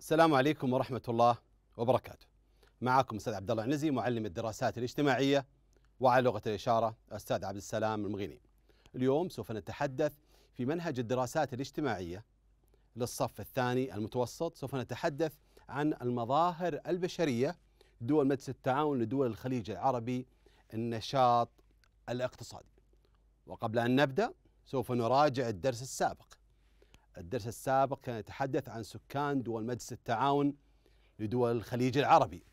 السلام عليكم ورحمة الله وبركاته. معكم أستاذ عبد الله عنزي معلم الدراسات الاجتماعية وعلى لغة الإشارة أستاذ عبد السلام المغيني. اليوم سوف نتحدث في منهج الدراسات الاجتماعية للصف الثاني المتوسط سوف نتحدث عن المظاهر البشرية دول مجلس التعاون لدول الخليج العربي النشاط الاقتصادي. وقبل أن نبدأ سوف نراجع الدرس السابق الدرس السابق كان يتحدث عن سكان دول مجلس التعاون لدول الخليج العربي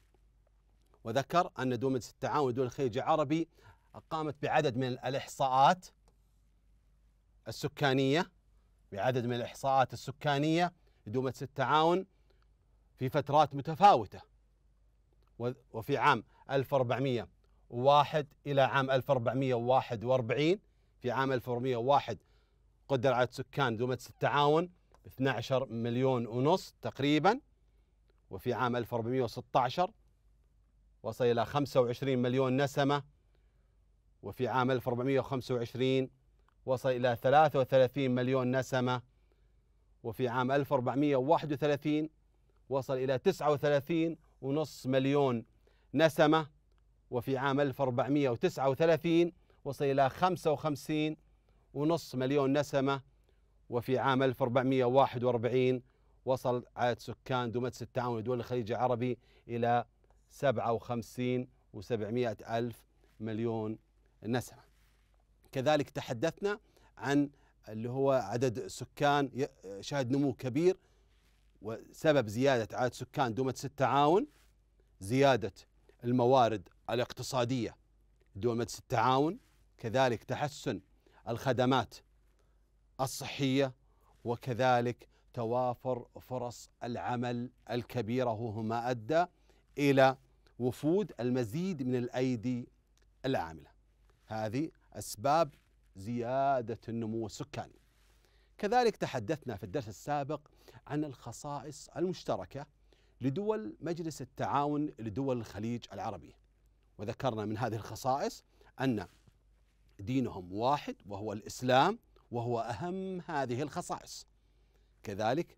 وذكر أن دول مجلس التعاون لدول الخليج العربي قامت بعدد من الإحصاءات السكانية بعدد من الإحصاءات السكانية لدول مجلس التعاون في فترات متفاوتة وفي عام 1401 إلى عام 1441 في عام 1401 قدر عدد سكان دومة التعاون 12 مليون ونص تقريبا وفي عام 1416 وصل إلى 25 مليون نسمة وفي عام 1425 وصل إلى 33 مليون نسمة وفي عام 1431 وصل إلى 39 ونص مليون نسمة وفي عام 1439 وصل إلى 55 ونص مليون نسمة وفي عام 1441 وصل عدد سكان دومتس التعاون لدول الخليج العربي إلى 57 و700 ألف مليون نسمة كذلك تحدثنا عن اللي هو عدد سكان شهد نمو كبير وسبب زيادة عدد سكان دومتس التعاون زيادة الموارد الاقتصادية دول مجلس التعاون كذلك تحسن الخدمات الصحيه وكذلك توافر فرص العمل الكبيره وهو ما ادى الى وفود المزيد من الايدي العامله. هذه اسباب زياده النمو السكاني. كذلك تحدثنا في الدرس السابق عن الخصائص المشتركه لدول مجلس التعاون لدول الخليج العربي. وذكرنا من هذه الخصائص ان دينهم واحد وهو الاسلام وهو اهم هذه الخصائص كذلك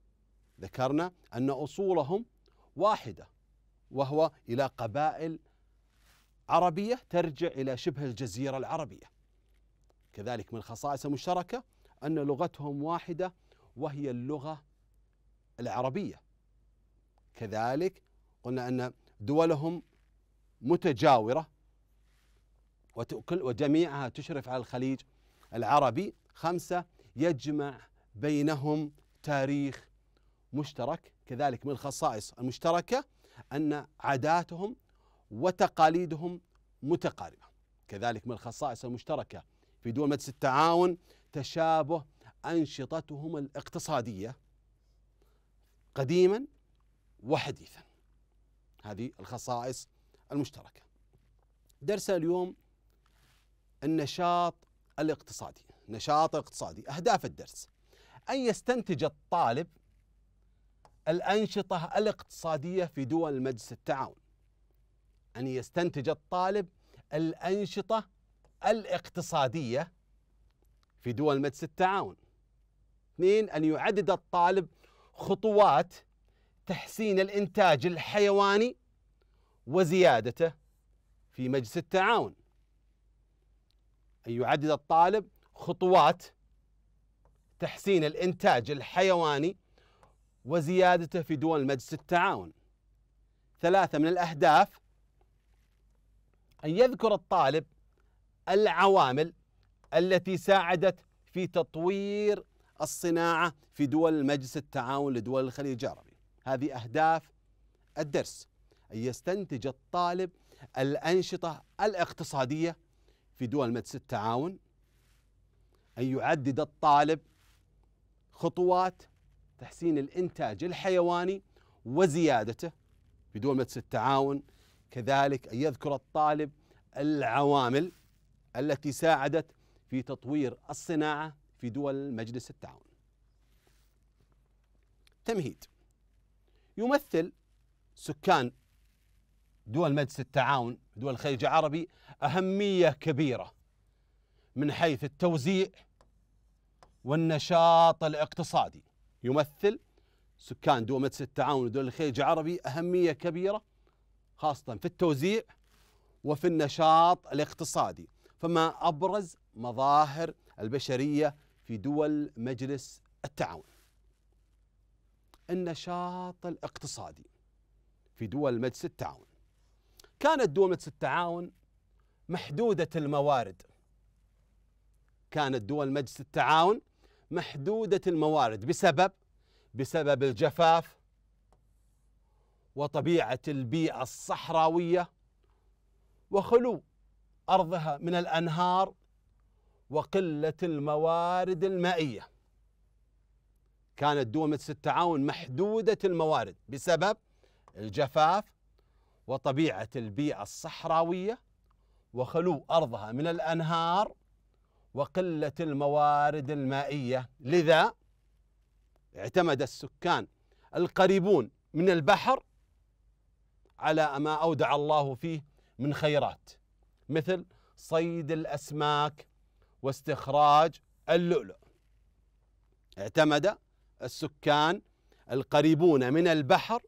ذكرنا ان اصولهم واحده وهو الى قبائل عربيه ترجع الى شبه الجزيره العربيه كذلك من الخصائص المشتركه ان لغتهم واحده وهي اللغه العربيه كذلك قلنا ان دولهم متجاوره وتأكل وجميعها تشرف على الخليج العربي خمسة يجمع بينهم تاريخ مشترك كذلك من الخصائص المشتركة أن عاداتهم وتقاليدهم متقاربة كذلك من الخصائص المشتركة في دول مجلس التعاون تشابه أنشطتهم الاقتصادية قديما وحديثا هذه الخصائص المشتركة درس اليوم النشاط الاقتصادي نشاط اقتصادي أهداف الدرس أن يستنتج الطالب الأنشطة الاقتصادية في دول مجلس التعاون أن يستنتج الطالب الأنشطة الاقتصادية في دول مجلس التعاون اثنين أن يعدد الطالب خطوات تحسين الإنتاج الحيواني وزيادته في مجلس التعاون أن يعدد الطالب خطوات تحسين الإنتاج الحيواني وزيادته في دول مجلس التعاون ثلاثة من الأهداف أن يذكر الطالب العوامل التي ساعدت في تطوير الصناعة في دول مجلس التعاون لدول الخليج العربي هذه أهداف الدرس أن يستنتج الطالب الأنشطة الاقتصادية في دول مجلس التعاون أن يعدد الطالب خطوات تحسين الإنتاج الحيواني وزيادته في دول مجلس التعاون كذلك أن يذكر الطالب العوامل التي ساعدت في تطوير الصناعة في دول مجلس التعاون تمهيد يمثل سكان دول مجلس التعاون دول الخليج العربي أهمية كبيرة من حيث التوزيع والنشاط الاقتصادي يمثل سكان دومة التعاون ودول الخليج العربي أهمية كبيرة خاصة في التوزيع وفي النشاط الاقتصادي فما أبرز مظاهر البشرية في دول مجلس التعاون النشاط الاقتصادي في دول مجلس التعاون كانت دومة التعاون محدوده الموارد كانت دول مجلس التعاون محدوده الموارد بسبب بسبب الجفاف وطبيعه البيئه الصحراويه وخلو ارضها من الانهار وقله الموارد المائيه كانت دومة التعاون محدوده الموارد بسبب الجفاف وطبيعة البيئة الصحراوية وخلو أرضها من الأنهار وقلة الموارد المائية لذا اعتمد السكان القريبون من البحر على ما أودع الله فيه من خيرات مثل صيد الأسماك واستخراج اللؤلؤ اعتمد السكان القريبون من البحر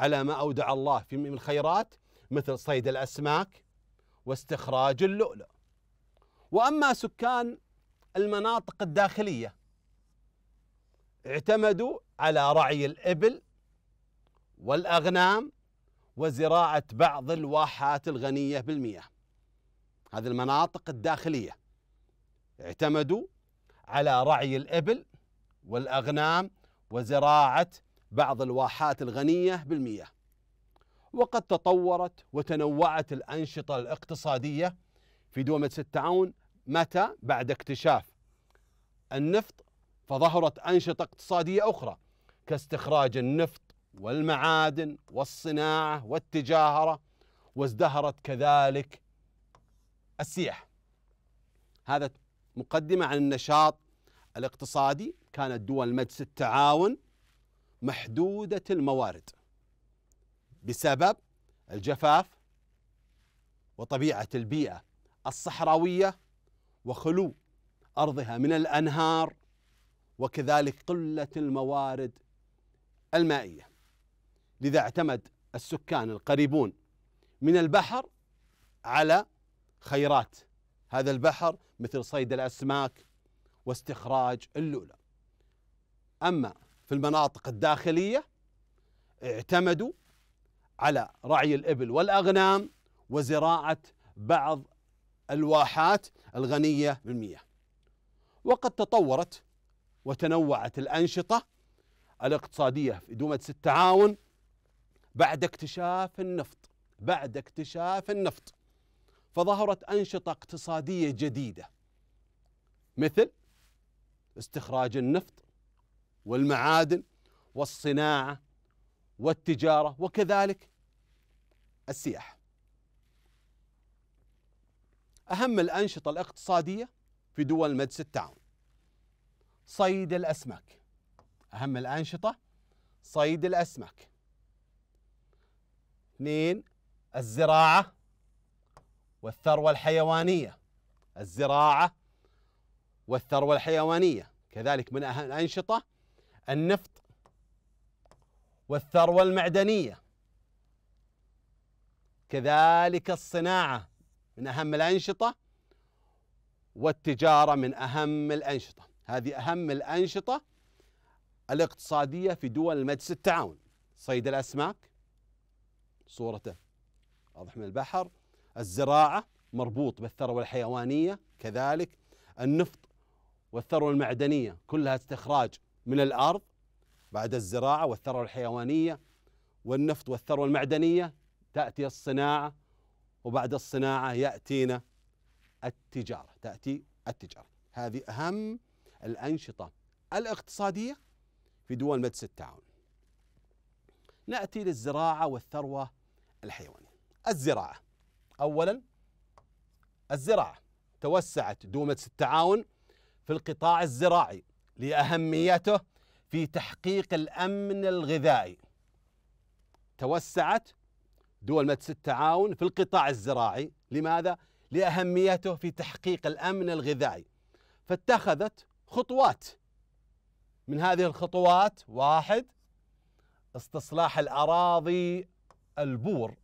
على ما أودع الله في من الخيرات مثل صيد الأسماك واستخراج اللؤلؤ وأما سكان المناطق الداخلية اعتمدوا على رعي الإبل والأغنام وزراعة بعض الواحات الغنية بالمياه هذه المناطق الداخلية اعتمدوا على رعي الإبل والأغنام وزراعة بعض الواحات الغنية بالمياه وقد تطورت وتنوعت الأنشطة الاقتصادية في دومة التعاون متى بعد اكتشاف النفط فظهرت أنشطة اقتصادية أخرى كاستخراج النفط والمعادن والصناعة والتجارة وازدهرت كذلك السياحة هذا مقدمة عن النشاط الاقتصادي كانت دول مجلس التعاون محدودة الموارد بسبب الجفاف وطبيعة البيئة الصحراوية وخلو أرضها من الأنهار وكذلك قلة الموارد المائية لذا اعتمد السكان القريبون من البحر على خيرات هذا البحر مثل صيد الأسماك واستخراج اللؤلؤ أما في المناطق الداخلية اعتمدوا على رعي الإبل والأغنام وزراعة بعض الواحات الغنية بالمياه وقد تطورت وتنوعت الأنشطة الاقتصادية في دومة التعاون بعد اكتشاف النفط بعد اكتشاف النفط فظهرت أنشطة اقتصادية جديدة مثل استخراج النفط والمعادن والصناعه والتجاره وكذلك السياحه. اهم الانشطه الاقتصاديه في دول مجلس التعاون صيد الاسماك اهم الانشطه صيد الاسماك اثنين الزراعه والثروه الحيوانيه الزراعه والثروه الحيوانيه كذلك من اهم الانشطه النفط والثروه المعدنيه كذلك الصناعه من اهم الانشطه والتجاره من اهم الانشطه هذه اهم الانشطه الاقتصاديه في دول مجلس التعاون صيد الاسماك صورته واضح من البحر الزراعه مربوط بالثروه الحيوانيه كذلك النفط والثروه المعدنيه كلها استخراج من الارض بعد الزراعه والثروه الحيوانيه والنفط والثروه المعدنيه تاتي الصناعه وبعد الصناعه ياتينا التجاره تاتي التجاره هذه اهم الانشطه الاقتصاديه في دول مجلس التعاون ناتي للزراعه والثروه الحيوانيه الزراعه اولا الزراعه توسعت دول مجلس التعاون في القطاع الزراعي لأهميته في تحقيق الأمن الغذائي توسعت دول مجلس التعاون في القطاع الزراعي لماذا؟ لأهميته في تحقيق الأمن الغذائي فاتخذت خطوات من هذه الخطوات واحد استصلاح الأراضي البور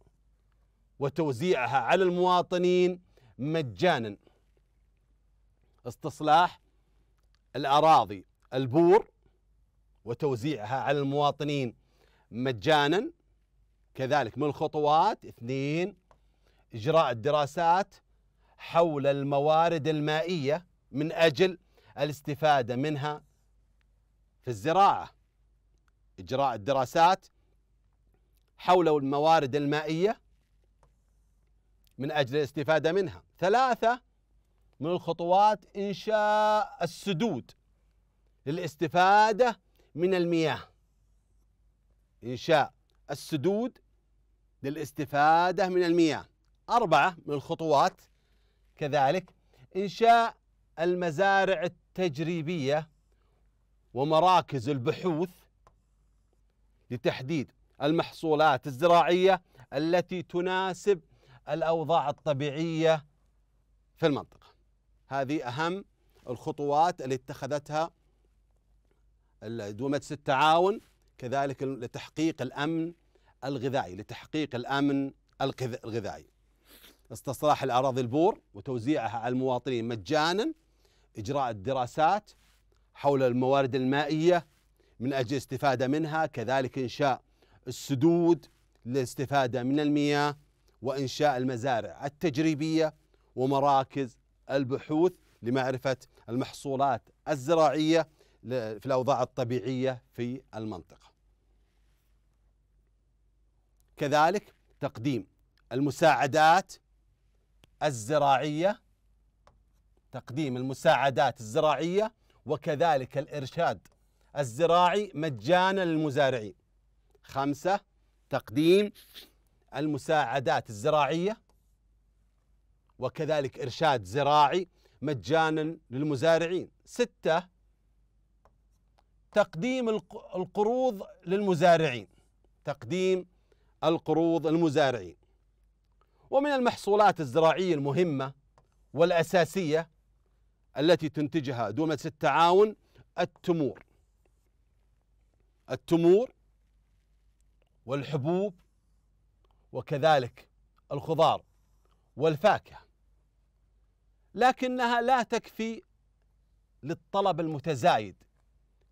وتوزيعها على المواطنين مجانا استصلاح الأراضي البور وتوزيعها على المواطنين مجانا كذلك من الخطوات اثنين إجراء الدراسات حول الموارد المائية من أجل الاستفادة منها في الزراعة إجراء الدراسات حول الموارد المائية من أجل الاستفادة منها ثلاثة من خطوات إنشاء السدود للاستفادة من المياه إنشاء السدود للاستفادة من المياه أربعة من الخطوات كذلك إنشاء المزارع التجريبية ومراكز البحوث لتحديد المحصولات الزراعية التي تناسب الأوضاع الطبيعية في المنطقة هذه أهم الخطوات التي اتخذتها مجلس التعاون كذلك لتحقيق الأمن الغذائي لتحقيق الأمن الغذائي استصلاح الأراضي البور وتوزيعها على المواطنين مجانا إجراء الدراسات حول الموارد المائية من أجل الاستفادة منها كذلك إنشاء السدود للاستفادة من المياه وإنشاء المزارع التجريبية ومراكز البحوث لمعرفة المحصولات الزراعية في الأوضاع الطبيعية في المنطقة كذلك تقديم المساعدات الزراعية تقديم المساعدات الزراعية وكذلك الإرشاد الزراعي مجانا للمزارعين خمسة تقديم المساعدات الزراعية وكذلك إرشاد زراعي مجانا للمزارعين ستة تقديم القروض للمزارعين تقديم القروض للمزارعين ومن المحصولات الزراعية المهمة والأساسية التي تنتجها دول التعاون التمور التمور والحبوب وكذلك الخضار والفاكهه لكنها لا تكفي للطلب المتزايد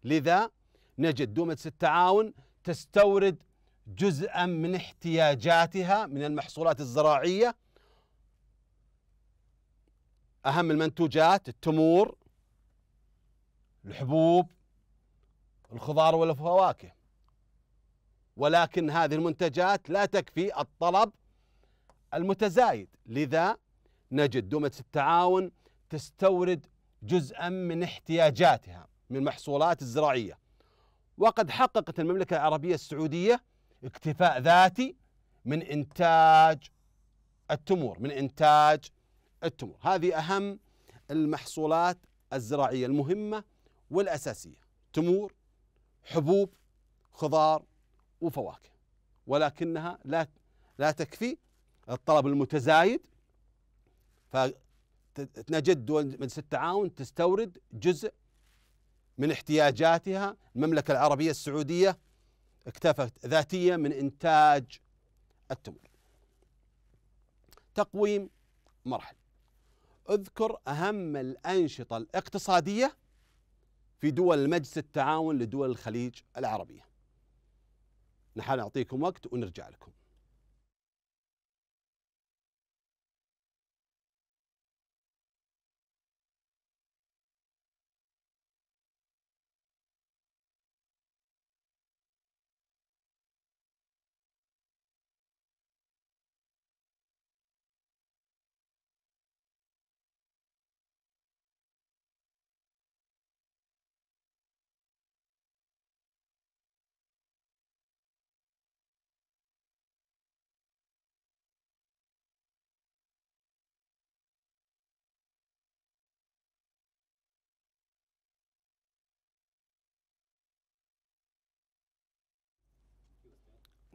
لذا نجد دومة التعاون تستورد جزءا من احتياجاتها من المحصولات الزراعية أهم المنتوجات التمور الحبوب الخضار والفواكه ولكن هذه المنتجات لا تكفي الطلب المتزايد لذا نجد دومة التعاون تستورد جزءا من احتياجاتها من المحصولات الزراعية وقد حققت المملكة العربية السعودية اكتفاء ذاتي من إنتاج التمور من إنتاج التمور هذه أهم المحصولات الزراعية المهمة والأساسية تمور حبوب خضار وفواكه ولكنها لا لا تكفي الطلب المتزايد فتنجد دول مجلس التعاون تستورد جزء من احتياجاتها المملكة العربية السعودية اكتفت ذاتيا من إنتاج التمر تقويم مرحل اذكر أهم الأنشطة الاقتصادية في دول مجلس التعاون لدول الخليج العربية نحن نعطيكم وقت ونرجع لكم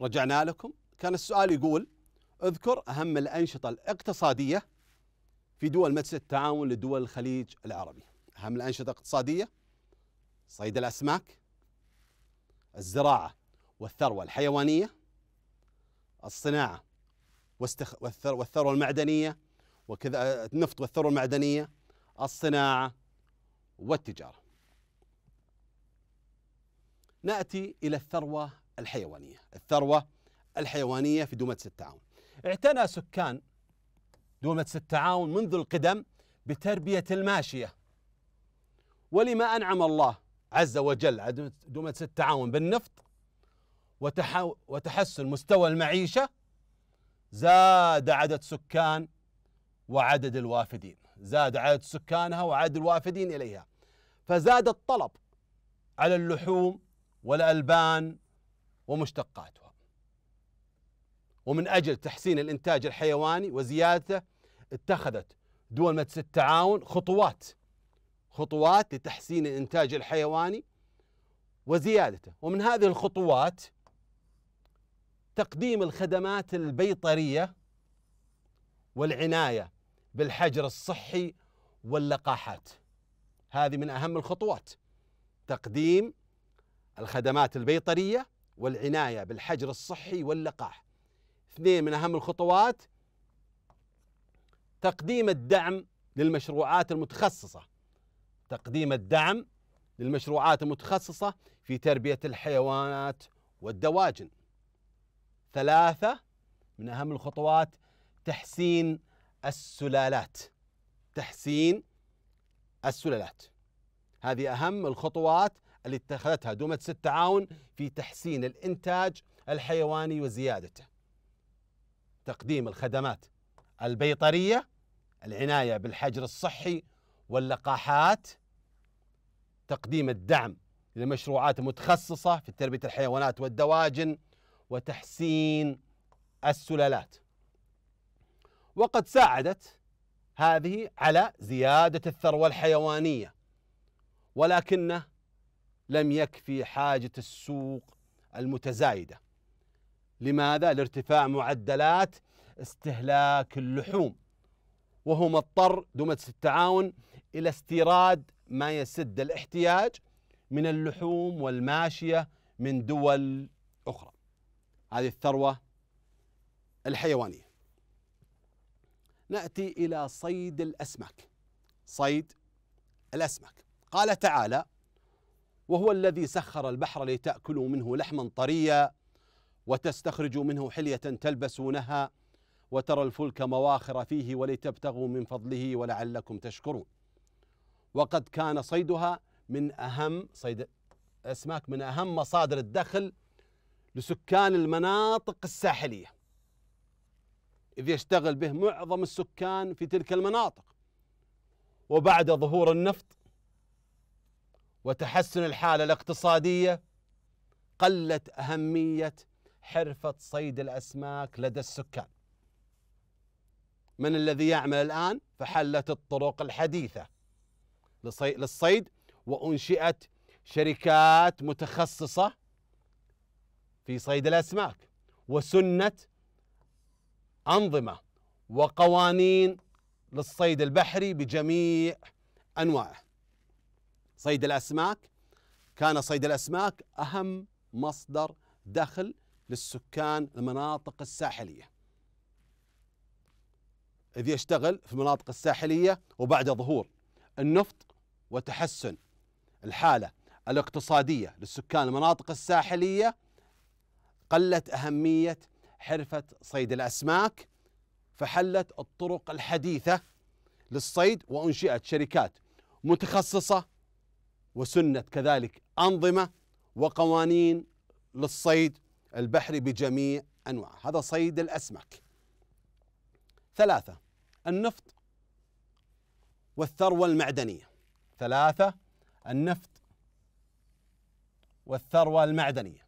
رجعنا لكم كان السؤال يقول اذكر أهم الأنشطة الاقتصادية في دول مجلس التعاون لدول الخليج العربي أهم الأنشطة الاقتصادية صيد الأسماك الزراعة والثروة الحيوانية الصناعة والثروة المعدنية وكذا النفط والثروة المعدنية الصناعة والتجارة نأتي إلى الثروة الحيوانية الثروة الحيوانية في دومة التعاون اعتنى سكان دومة التعاون منذ القدم بتربية الماشية ولما أنعم الله عز وجل على دومة التعاون بالنفط وتحسن مستوى المعيشة زاد عدد سكان وعدد الوافدين زاد عدد سكانها وعدد الوافدين إليها فزاد الطلب على اللحوم والألبان ومشتقاتها ومن أجل تحسين الإنتاج الحيواني وزيادته اتخذت دول مجلس التعاون خطوات خطوات لتحسين الإنتاج الحيواني وزيادته ومن هذه الخطوات تقديم الخدمات البيطرية والعناية بالحجر الصحي واللقاحات هذه من أهم الخطوات تقديم الخدمات البيطرية والعناية بالحجر الصحي واللقاح اثنين من أهم الخطوات تقديم الدعم للمشروعات المتخصصة تقديم الدعم للمشروعات المتخصصة في تربية الحيوانات والدواجن ثلاثة من أهم الخطوات تحسين السلالات تحسين السلالات هذه أهم الخطوات التي اتخذتها دومة التعاون في تحسين الإنتاج الحيواني وزيادته تقديم الخدمات البيطرية العناية بالحجر الصحي واللقاحات تقديم الدعم لمشروعات متخصصة في تربية الحيوانات والدواجن وتحسين السلالات وقد ساعدت هذه على زيادة الثروة الحيوانية ولكنه لم يكفي حاجة السوق المتزايدة لماذا؟ لارتفاع معدلات استهلاك اللحوم وهو مضطر دومة التعاون إلى استيراد ما يسد الاحتياج من اللحوم والماشية من دول أخرى هذه الثروة الحيوانية نأتي إلى صيد الأسماك صيد الأسماك قال تعالى وهو الذي سخر البحر لتاكلوا منه لحما طريا وتستخرجوا منه حليه تلبسونها وترى الفلك مواخر فيه ولتبتغوا من فضله ولعلكم تشكرون وقد كان صيدها من اهم صيد اسماك من اهم مصادر الدخل لسكان المناطق الساحليه اذ يشتغل به معظم السكان في تلك المناطق وبعد ظهور النفط وتحسن الحاله الاقتصاديه قلت اهميه حرفه صيد الاسماك لدى السكان من الذي يعمل الان فحلت الطرق الحديثه للصيد وانشئت شركات متخصصه في صيد الاسماك وسنت انظمه وقوانين للصيد البحري بجميع انواعه صيد الاسماك كان صيد الاسماك اهم مصدر دخل للسكان المناطق الساحليه اذ يشتغل في المناطق الساحليه وبعد ظهور النفط وتحسن الحاله الاقتصاديه للسكان المناطق الساحليه قلت اهميه حرفه صيد الاسماك فحلت الطرق الحديثه للصيد وانشئت شركات متخصصه وسنت كذلك أنظمة وقوانين للصيد البحري بجميع أنواعه هذا صيد الأسماك ثلاثة النفط والثروة المعدنية ثلاثة النفط والثروة المعدنية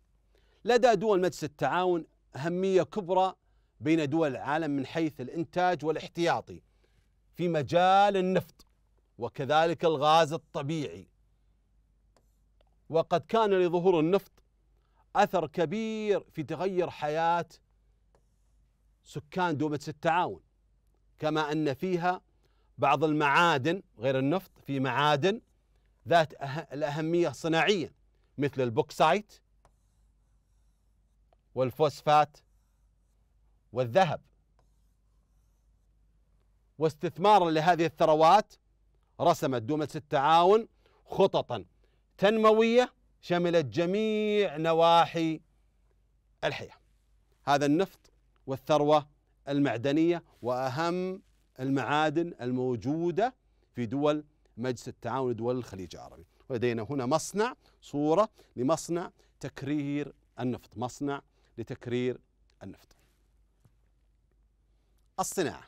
لدى دول مجلس التعاون أهمية كبرى بين دول العالم من حيث الإنتاج والاحتياطي في مجال النفط وكذلك الغاز الطبيعي وقد كان لظهور النفط أثر كبير في تغير حياة سكان دومة التعاون كما أن فيها بعض المعادن غير النفط في معادن ذات أه-، الأهمية صناعيه مثل البوكسايت والفوسفات والذهب واستثمارا لهذه الثروات رسمت دومة التعاون خططا تنموية شملت جميع نواحي الحياة هذا النفط والثروة المعدنية وأهم المعادن الموجودة في دول مجلس التعاون دول الخليج العربي ولدينا هنا مصنع صورة لمصنع تكرير النفط مصنع لتكرير النفط الصناعة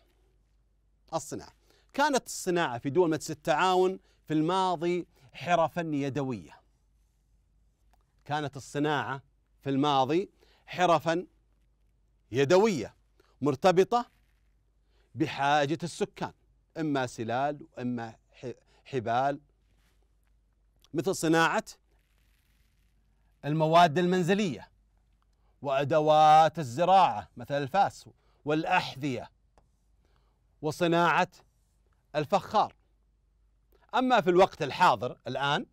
الصناعة كانت الصناعة في دول مجلس التعاون في الماضي حرفا يدويه كانت الصناعه في الماضي حرفا يدويه مرتبطه بحاجه السكان اما سلال واما حبال مثل صناعه المواد المنزليه وادوات الزراعه مثل الفاس والاحذيه وصناعه الفخار أما في الوقت الحاضر الآن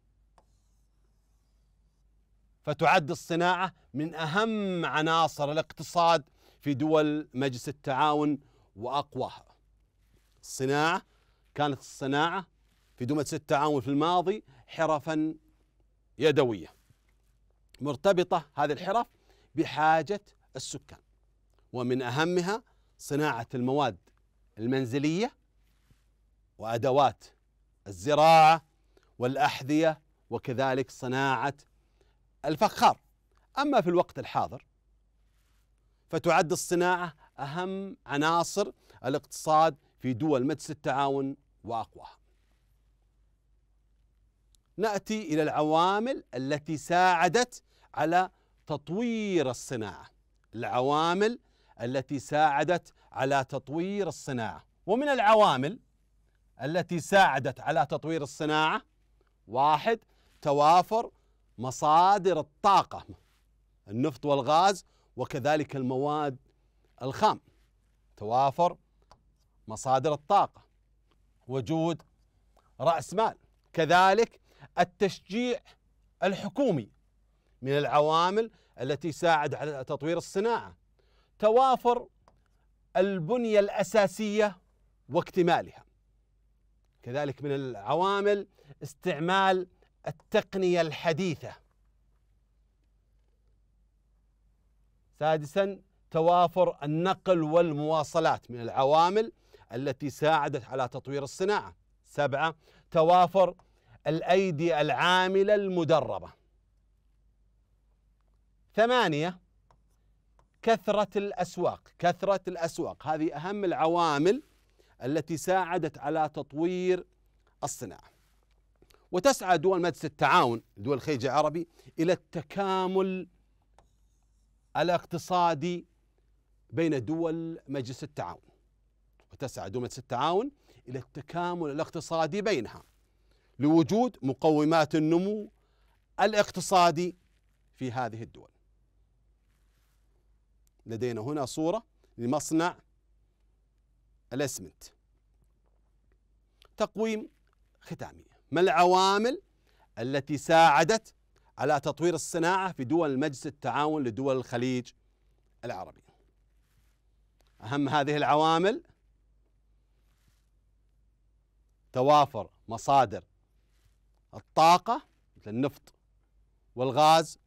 فتعد الصناعة من أهم عناصر الاقتصاد في دول مجلس التعاون وأقواها الصناعة كانت الصناعة في دول مجلس التعاون في الماضي حرفا يدوية مرتبطة هذه الحرف بحاجة السكان ومن أهمها صناعة المواد المنزلية وأدوات الزراعة والأحذية وكذلك صناعة الفخار أما في الوقت الحاضر فتعد الصناعة أهم عناصر الاقتصاد في دول مجلس التعاون وأقواها نأتي إلى العوامل التي ساعدت على تطوير الصناعة العوامل التي ساعدت على تطوير الصناعة ومن العوامل التي ساعدت على تطوير الصناعة واحد توافر مصادر الطاقة النفط والغاز وكذلك المواد الخام توافر مصادر الطاقة وجود رأس مال كذلك التشجيع الحكومي من العوامل التي ساعد على تطوير الصناعة توافر البنية الأساسية واكتمالها كذلك من العوامل استعمال التقنية الحديثة سادسا توافر النقل والمواصلات من العوامل التي ساعدت على تطوير الصناعة سبعة توافر الأيدي العاملة المدربة ثمانية كثرة الأسواق كثرة الأسواق هذه أهم العوامل التي ساعدت على تطوير الصناعه. وتسعى دول مجلس التعاون دول الخليج العربي الى التكامل الاقتصادي بين دول مجلس التعاون. وتسعى دول مجلس التعاون الى التكامل الاقتصادي بينها لوجود مقومات النمو الاقتصادي في هذه الدول. لدينا هنا صوره لمصنع الاسمنت تقويم ختامي ما العوامل التي ساعدت على تطوير الصناعة في دول مجلس التعاون لدول الخليج العربي أهم هذه العوامل توافر مصادر الطاقة مثل النفط والغاز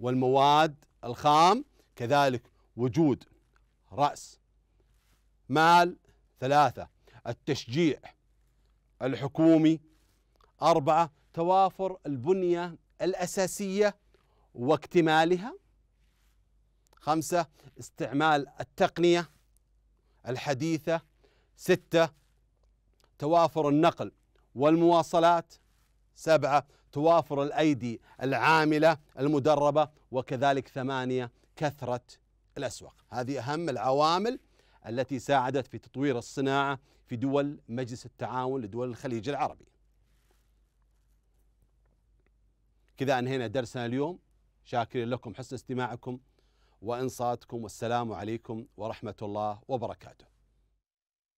والمواد الخام كذلك وجود رأس مال ثلاثة التشجيع الحكومي أربعة توافر البنية الأساسية واكتمالها خمسة استعمال التقنية الحديثة ستة توافر النقل والمواصلات سبعة توافر الأيدي العاملة المدربة وكذلك ثمانية كثرة الأسواق هذه أهم العوامل التي ساعدت في تطوير الصناعة في دول مجلس التعاون لدول الخليج العربي كذا أنهينا درسنا اليوم شاكرين لكم حسن استماعكم وإنصاتكم والسلام عليكم ورحمة الله وبركاته